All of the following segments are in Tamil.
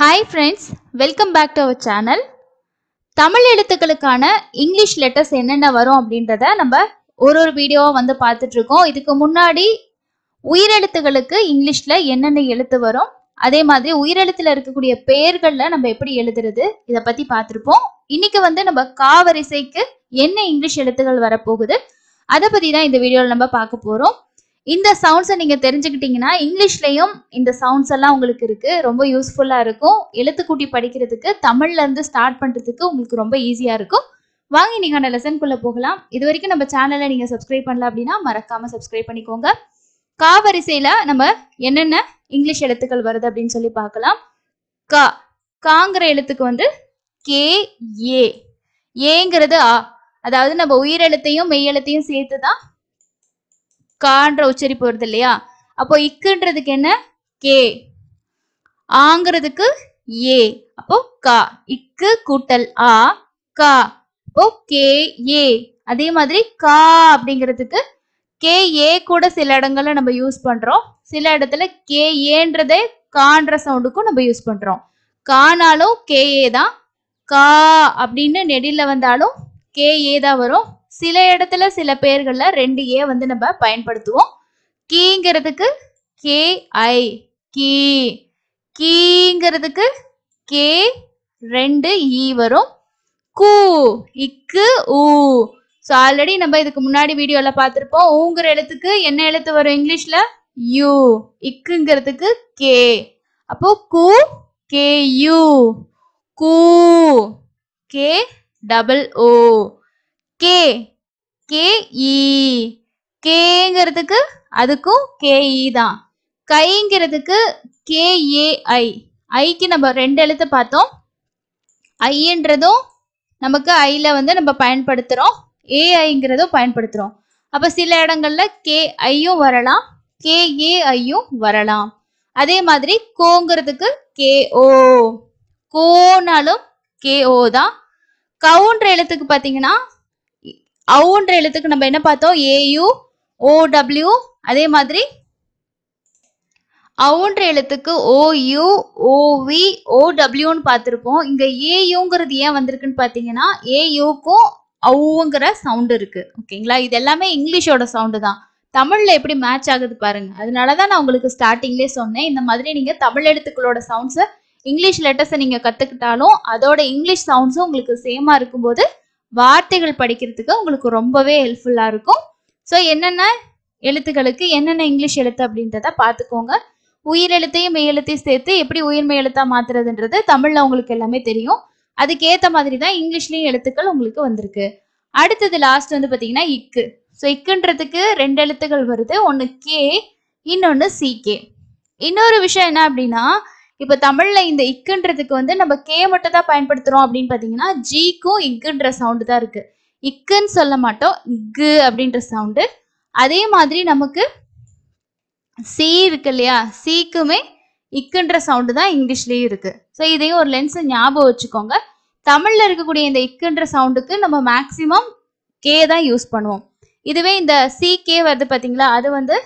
hi friends welcome back to our channel Tamil எழுத்துக்களுக்கான இங்கிலீஷ் லெட்டர்ஸ் என்னென்ன வரும் அப்படின்றத நம்ம ஒரு ஒரு வீடியோவாக வந்து பார்த்துட்ருக்கோம் இதுக்கு முன்னாடி உயிரெழுத்துகளுக்கு இங்கிலீஷில் என்னென்ன எழுத்து வரும் அதே மாதிரி உயிரெழுத்தில் இருக்கக்கூடிய பெயர்களில் நம்ம எப்படி எழுதுறது இதை பற்றி பார்த்துருப்போம் இன்னைக்கு வந்து நம்ம காவரிசைக்கு என்ன இங்கிலீஷ் எழுத்துக்கள் வரப்போகுது அதை பற்றி தான் இந்த வீடியோவில் நம்ம பார்க்க போகிறோம் இந்த சவுண்ட்ஸை நீங்கள் தெரிஞ்சுக்கிட்டீங்கன்னா இங்கிலீஷ்லேயும் இந்த சவுண்ட்ஸ் எல்லாம் உங்களுக்கு இருக்குது ரொம்ப யூஸ்ஃபுல்லாக இருக்கும் எழுத்துக்கூட்டி படிக்கிறதுக்கு தமிழ்லேருந்து ஸ்டார்ட் பண்ணுறதுக்கு உங்களுக்கு ரொம்ப ஈஸியாக இருக்கும் வாங்கி நீங்கள் அந்த லெசன்குள்ளே போகலாம் இது வரைக்கும் நம்ம சேனலை நீங்கள் சப்ஸ்கிரைப் பண்ணல அப்படின்னா மறக்காமல் சப்ஸ்கிரைப் பண்ணிக்கோங்க காவரிசையில் நம்ம என்னென்ன இங்கிலீஷ் எழுத்துக்கள் வருது அப்படின்னு சொல்லி பார்க்கலாம் கா காங்கிற எழுத்துக்கு வந்து கே ஏ ஏங்கிறது ஆ அதாவது நம்ம உயிரெழுத்தையும் மெய் எழுத்தையும் சேர்த்து தான் கான்ற உச்சரிப்பு வருது இல்லையா அப்போ இக்குன்றதுக்கு என்ன கே ஆங்கிறதுக்கு ஏ அப்போ கா இக்கு கூட்டல் ஆ கா அப்போ கே ஏ அதே மாதிரி கா அப்படிங்கிறதுக்கு கே ஏ கூட சில இடங்கள்ல நம்ம யூஸ் பண்றோம் சில இடத்துல கே ஏன்றதே கான்ற சவுண்டுக்கும் நம்ம யூஸ் பண்றோம் கானாலும் கே ஏ தான் கா அப்படின்னு நெடில வந்தாலும் கே ஏ தான் வரும் சில இடத்துல சில பேர்கள்ல ரெண்டு ஏ வந்து நம்ம பயன்படுத்துவோம் கீங்கிறதுக்கு கே ஐ கீ கீங்கிறதுக்கு கே ரெண்டு ஈ வரும் கூ இக்கு ஊ ஸோ ஆல்ரெடி நம்ம இதுக்கு முன்னாடி வீடியோவில் பார்த்துருப்போம் ஊங்குற எழுத்துக்கு என்ன எழுத்து வரும் இங்கிலீஷில் யூ இக்குங்கிறதுக்கு கே அப்போ கூ கே யூ கூ K double O K K E கேங்கிறதுக்கு அதுக்கும் கேஇ தான் கைங்கிறதுக்கு கேஏஐ ஐக்கு நம்ம ரெண்டு எழுத்து பார்த்தோம் ஐன்றதும் நமக்கு ஐல வந்து நம்ம பயன்படுத்துகிறோம் ஏஐங்கிறதும் பயன்படுத்துகிறோம் அப்போ சில இடங்களில் கேஐயும் வரலாம் கேஏஐயும் வரலாம் அதே மாதிரி கோங்கிறதுக்கு கேஓ கோனாலும் கேஓ தான் கவுன்ற எழுத்துக்கு பார்த்தீங்கன்னா அவுன்ற எழுத்துக்கு நம்ம என்ன பார்த்தோம் ஏயு ஓடபிள்யூ அதே மாதிரி அவுன்ற எழுத்துக்கு ஓயு ஓவி ஓடபிள்யூன்னு பார்த்துருப்போம் இங்கே ஏயுங்கிறது ஏன் வந்திருக்குன்னு பார்த்தீங்கன்னா ஏயுக்கும் அவுங்கிற சவுண்டு இருக்கு ஓகேங்களா இது எல்லாமே இங்கிலீஷோட சவுண்டு தான் தமிழில் எப்படி மேட்ச் ஆகுது பாருங்க அதனால தான் நான் உங்களுக்கு ஸ்டார்டிங்லேயே சொன்னேன் இந்த மாதிரி நீங்கள் தமிழ் எழுத்துக்களோட சவுண்ட்ஸை இங்கிலீஷ் லெட்டர்ஸை நீங்கள் கற்றுக்கிட்டாலும் அதோட இங்கிலீஷ் சவுண்ட்ஸும் உங்களுக்கு சேமா இருக்கும்போது வார்த்தைகள் படிக்கிறதுக்கு உங்களுக்கு ரொம்பவே ஹெல்ப்ஃபுல்லாக இருக்கும் ஸோ என்னென்ன எழுத்துக்களுக்கு என்னென்ன இங்கிலீஷ் எழுத்து அப்படின்றத பார்த்துக்கோங்க உயிர் எழுத்தையும் மெய் எழுத்தையும் சேர்த்து எப்படி உயிர் மெய் எழுத்தாக மாற்றுறதுன்றது தமிழில் உங்களுக்கு எல்லாமே தெரியும் அதுக்கேற்ற மாதிரி தான் இங்கிலீஷ்லயும் எழுத்துக்கள் உங்களுக்கு வந்திருக்கு அடுத்தது லாஸ்ட் வந்து பார்த்தீங்கன்னா இக்கு ஸோ இக்குன்றதுக்கு ரெண்டு எழுத்துக்கள் வருது ஒன்று கே இன்னொன்று சிகே இன்னொரு விஷயம் என்ன அப்படின்னா இப்போ தமிழில் இந்த இக்குன்றதுக்கு வந்து நம்ம கே மட்டும் தான் பயன்படுத்துகிறோம் அப்படின்னு பார்த்தீங்கன்னா ஜிக்கும் இக்குன்ற சவுண்டு தான் இருக்குது இக்குன்னு சொல்ல மாட்டோம் இக்கு அப்படின்ற சவுண்டு அதே மாதிரி நமக்கு சி இருக்கு இல்லையா சீக்குமே இக்குன்ற சவுண்டு தான் இங்கிலீஷ்லேயும் இருக்குது ஸோ இதையும் ஒரு லென்ஸை ஞாபகம் வச்சுக்கோங்க தமிழில் இருக்கக்கூடிய இந்த இக்குன்ற சவுண்டுக்கு நம்ம மேக்ஸிமம் கே தான் யூஸ் பண்ணுவோம் இதுவே இந்த சி கே வருது பார்த்தீங்களா அது வந்து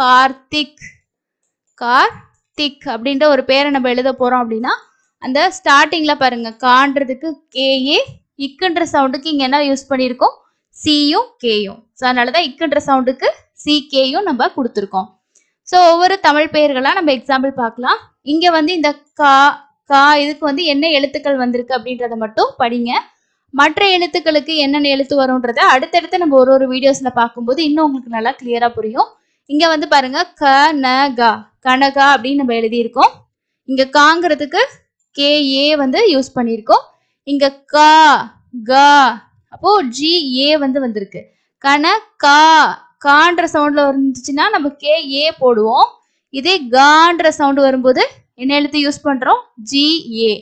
கார்த்திக் கார் திக் அப்படின்ற ஒரு பேரை நம்ம எழுத போகிறோம் அப்படின்னா அந்த ஸ்டார்டிங்கில் பாருங்கள் கான்றதுக்கு கேஏ இக்குன்ற சவுண்டுக்கு இங்கே என்ன யூஸ் பண்ணியிருக்கோம் சியும் கேயும் ஸோ அதனால தான் இக்குன்ற சவுண்டுக்கு சிகேயும் நம்ம கொடுத்துருக்கோம் ஸோ ஒவ்வொரு தமிழ் பெயர்களாக நம்ம எக்ஸாம்பிள் பார்க்கலாம் இங்கே வந்து இந்த கா கா இதுக்கு வந்து என்ன எழுத்துக்கள் வந்திருக்கு அப்படின்றத மட்டும் படிங்க மற்ற எழுத்துக்களுக்கு என்னென்ன எழுத்து வரும்ன்றத அடுத்தடுத்து நம்ம ஒரு ஒரு வீடியோஸில் பார்க்கும்போது இன்னும் உங்களுக்கு நல்லா கிளியராக புரியும் இங்க வந்து பாருங்க க ந க கனகா அப்படின்னு நம்ம எழுதியிருக்கோம் இங்க காங்கிறதுக்கு கே ஏ வந்து யூஸ் பண்ணியிருக்கோம் இங்க கா கா அப்போ ஜி ஏ வந்து வந்திருக்கு கன கா கான்ற சவுண்ட்ல வந்துச்சுன்னா நம்ம கே ஏ போடுவோம் இதே கான்ற சவுண்ட் வரும்போது என்ன எழுத்து யூஸ் பண்றோம் ஜி ஏ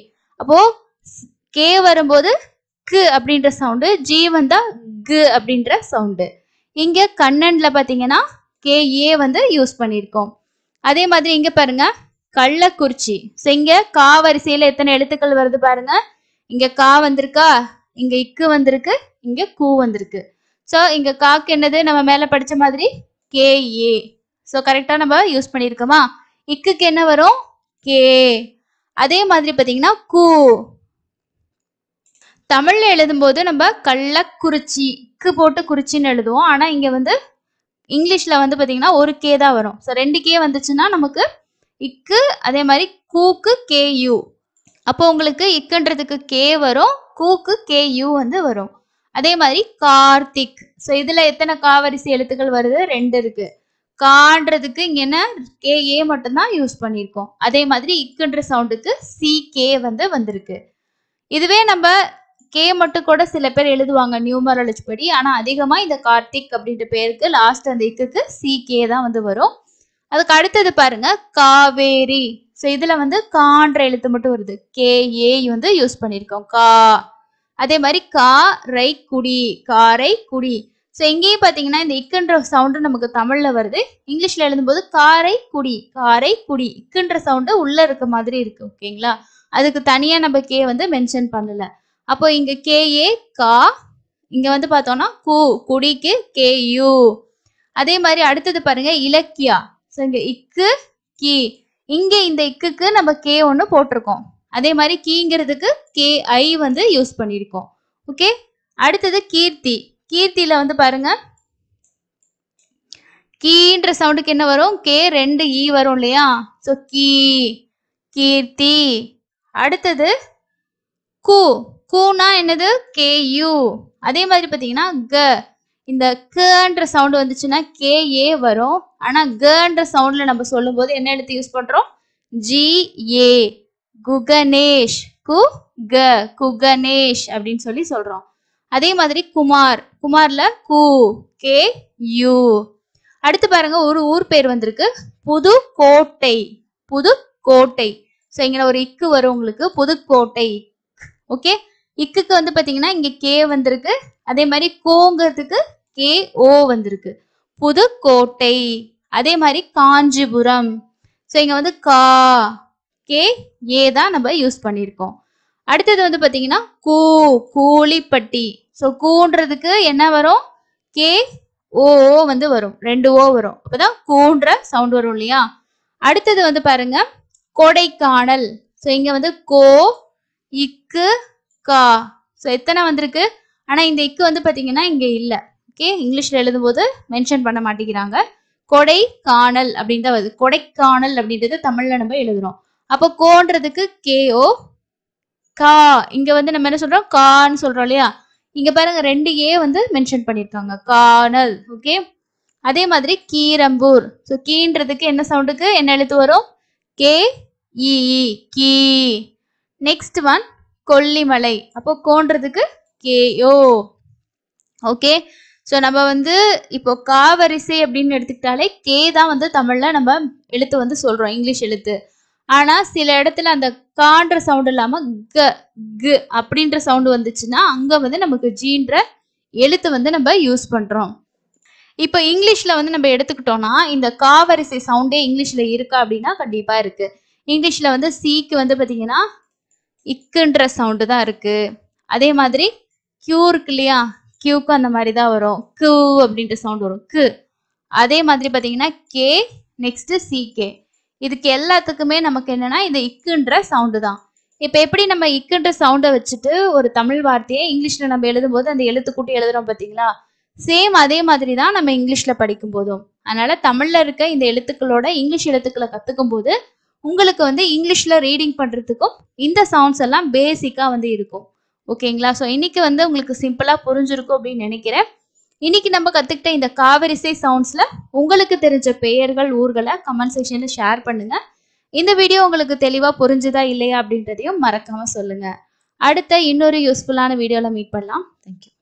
அப்போ கே வரும்போது கு அப்படின்ற சவுண்டு ஜி வந்தா கு அப்படின்ற சவுண்டு இங்க கண்ணன்ல பாத்தீங்கன்னா கேஏ e வந்து யூஸ் பண்ணியிருக்கோம் அதே மாதிரி இங்க பாருங்க கள்ளக்குறிச்சி செங்க இங்க கா வரிசையில எத்தனை எழுத்துக்கள் வருது பாருங்க இங்க கா வந்திருக்கா இங்க இக்கு வந்திருக்கு இங்க கூ வந்திருக்கு ஸோ இங்க காக்கு என்னது நம்ம மேல படிச்ச மாதிரி கேஏ ஸோ கரெக்டா நம்ம யூஸ் பண்ணியிருக்கோமா இக்குக்கு என்ன வரும் கே அதே மாதிரி பார்த்தீங்கன்னா கூ தமிழ்ல எழுதும்போது நம்ம கள்ளக்குறிச்சி இக்கு போட்டு குறிச்சின்னு எழுதுவோம் ஆனா இங்க வந்து இங்கிலீஷில் வந்து பார்த்தீங்கன்னா ஒரு கே தான் வரும் ஸோ ரெண்டு கே வந்துச்சுன்னா நமக்கு இக்கு அதே மாதிரி கூக்கு கேயூ அப்போ உங்களுக்கு இக்குன்றதுக்கு கே வரும் கூக்கு கேயூ வந்து வரும் அதே மாதிரி கார்த்திக் ஸோ இதில் எத்தனை காவரிசி எழுத்துக்கள் வருது ரெண்டு இருக்கு கான்றதுக்கு இங்கே என்ன கே ஏ மட்டும்தான் யூஸ் பண்ணியிருக்கோம் அதே மாதிரி இக்குன்ற சவுண்டுக்கு சி கே வந்து வந்திருக்கு இதுவே நம்ம கே மட்டும் கூட சில பேர் எழுதுவாங்க நியூமராலஜி படி ஆனால் அதிகமாக இந்த கார்த்திக் அப்படின்ற பேருக்கு லாஸ்ட் அந்த இக்குக்கு சிகே தான் வந்து வரும் அதுக்கு அடுத்தது பாருங்க காவேரி ஸோ இதில் வந்து கான்ற எழுத்து மட்டும் வருது கேஏ வந்து யூஸ் பண்ணியிருக்கோம் கா அதே மாதிரி கா ரை குடி காரை குடி ஸோ எங்கேயும் பாத்தீங்கன்னா இந்த இக்குன்ற சவுண்டு நமக்கு தமிழில் வருது இங்கிலீஷில் எழுதும்போது காரை குடி காரை குடி இக்குன்ற சவுண்டு உள்ளே இருக்க மாதிரி இருக்கு ஓகேங்களா அதுக்கு தனியாக நம்ம கே வந்து மென்ஷன் பண்ணலை அப்போ இங்க கேஏ கா இங்க வந்து பார்த்தோம்னா கு குடிக்கு கே யூ அதே மாதிரி அடுத்தது பாருங்க இலக்கியா ஸோ இங்க இக்கு கி இங்க இந்த இக்குக்கு நம்ம கே ஒன்று போட்டிருக்கோம் அதே மாதிரி கீங்கிறதுக்கு கே ஐ வந்து யூஸ் பண்ணியிருக்கோம் ஓகே அடுத்தது கீர்த்தி கீர்த்தியில வந்து பாருங்க கீன்ற சவுண்டுக்கு என்ன வரும் கே ரெண்டு இ வரும் இல்லையா ஸோ கீ கீர்த்தி அடுத்தது கூ கூனா என்னது கே யூ அதே மாதிரி பார்த்தீங்கன்னா க இந்த கன்ற சவுண்ட் வந்துச்சுன்னா கே ஏ வரும் ஆனால் கன்ற சவுண்ட்ல நம்ம சொல்லும்போது என்ன எடுத்து யூஸ் பண்ணுறோம் ஜி ஏ குகனேஷ் கு க குகனேஷ் அப்படின்னு சொல்லி சொல்கிறோம் அதே மாதிரி குமார் குமார்ல கு கே யூ அடுத்து பாருங்க ஒரு ஊர் பேர் வந்திருக்கு புது கோட்டை புது கோட்டை ஸோ இங்கே ஒரு இக்கு வரும் உங்களுக்கு புதுக்கோட்டை ஓகே இக்குக்கு வந்து பார்த்தீங்கன்னா இங்கே கே வந்திருக்கு அதே மாதிரி கோங்கிறதுக்கு கே ஓ வந்திருக்கு புதுக்கோட்டை அதே மாதிரி காஞ்சிபுரம் ஸோ இங்கே வந்து கா கே ஏ தான் நம்ம யூஸ் பண்ணியிருக்கோம் அடுத்தது வந்து பார்த்தீங்கன்னா கூ கூலிப்பட்டி ஸோ கூன்றதுக்கு என்ன வரும் கே ஓ வந்து வரும் ரெண்டு ஓ வரும் அப்போதான் கூன்ற சவுண்ட் வரும் இல்லையா அடுத்தது வந்து பாருங்க கொடைக்கானல் ஸோ இங்கே வந்து கோ இக்கு கா ஸோ எத்தனை வந்திருக்கு ஆனால் இந்த இக்கு வந்து பார்த்தீங்கன்னா இங்கே இல்லை ஓகே இங்கிலீஷில் எழுதும்போது மென்ஷன் பண்ண மாட்டேங்கிறாங்க கொடை காணல் அப்படின்ற வருது கொடைக்கானல் அப்படின்றது தமிழில் நம்ம எழுதுறோம் அப்போ கோன்றதுக்கு கேஓ கா இங்க வந்து நம்ம என்ன சொல்றோம் கான்னு சொல்றோம் இல்லையா இங்க பாருங்க ரெண்டு ஏ வந்து மென்ஷன் பண்ணிருக்காங்க காணல் ஓகே அதே மாதிரி கீரம்பூர் ஸோ கீன்றதுக்கு என்ன சவுண்டுக்கு என்ன எழுத்து வரும் கே இ கீ நெக்ஸ்ட் ஒன் கொல்லிமலை அப்போ கோன்றதுக்கு கேயோ ஓகே ஸோ நம்ம வந்து இப்போ காவரிசை அப்படின்னு எடுத்துக்கிட்டாலே கே தான் வந்து தமிழில் நம்ம எழுத்து வந்து சொல்கிறோம் இங்கிலீஷ் எழுத்து ஆனால் சில இடத்துல அந்த கான்ற சவுண்ட் இல்லாமல் க கு அப்படின்ற சவுண்டு வந்துச்சுன்னா அங்கே வந்து நமக்கு ஜீன்ற எழுத்து வந்து நம்ம யூஸ் பண்ணுறோம் இப்போ இங்கிலீஷில் வந்து நம்ம எடுத்துக்கிட்டோம்னா இந்த காவரிசை சவுண்டே இங்கிலீஷில் இருக்கா அப்படின்னா கண்டிப்பாக இருக்குது இங்கிலீஷில் வந்து சிக்கு வந்து பார்த்தீங்கன்னா இக்குன்ற சவுண்டு தான் இருக்கு அதே மாதிரி கியூ இருக்கு இல்லையா கியூக்கு அந்த மாதிரி தான் வரும் கு அப்படின்ற சவுண்ட் வரும் கு அதே மாதிரி பார்த்தீங்கன்னா கே நெக்ஸ்ட் சிகே இதுக்கு எல்லாத்துக்குமே நமக்கு என்னன்னா இந்த இக்குன்ற சவுண்டு தான் இப்போ எப்படி நம்ம இக்குன்ற சவுண்டை வச்சுட்டு ஒரு தமிழ் வார்த்தையை இங்கிலீஷில் நம்ம எழுதும்போது அந்த எழுத்துக்கூட்டி எழுதுறோம் பார்த்தீங்களா சேம் அதே மாதிரி தான் நம்ம இங்கிலீஷில் படிக்கும் போதும் அதனால தமிழில் இருக்க இந்த எழுத்துக்களோட இங்கிலீஷ் எழுத்துக்களை கற்றுக்கும் போது உங்களுக்கு வந்து இங்கிலீஷில் ரீடிங் பண்ணுறதுக்கும் இந்த சவுண்ட்ஸ் எல்லாம் பேசிக்காக வந்து இருக்கும் ஓகேங்களா ஸோ இன்னைக்கு வந்து உங்களுக்கு சிம்பிளாக புரிஞ்சிருக்கும் அப்படின்னு நினைக்கிறேன் இன்னைக்கு நம்ம கற்றுக்கிட்ட இந்த காவிரிசை சவுண்ட்ஸில் உங்களுக்கு தெரிஞ்ச பெயர்கள் ஊர்களை கமெண்ட் செக்ஷனில் ஷேர் பண்ணுங்கள் இந்த வீடியோ உங்களுக்கு தெளிவாக புரிஞ்சுதா இல்லையா அப்படின்றதையும் மறக்காமல் சொல்லுங்கள் அடுத்த இன்னொரு யூஸ்ஃபுல்லான வீடியோவில் மீட் பண்ணலாம் தேங்க்யூ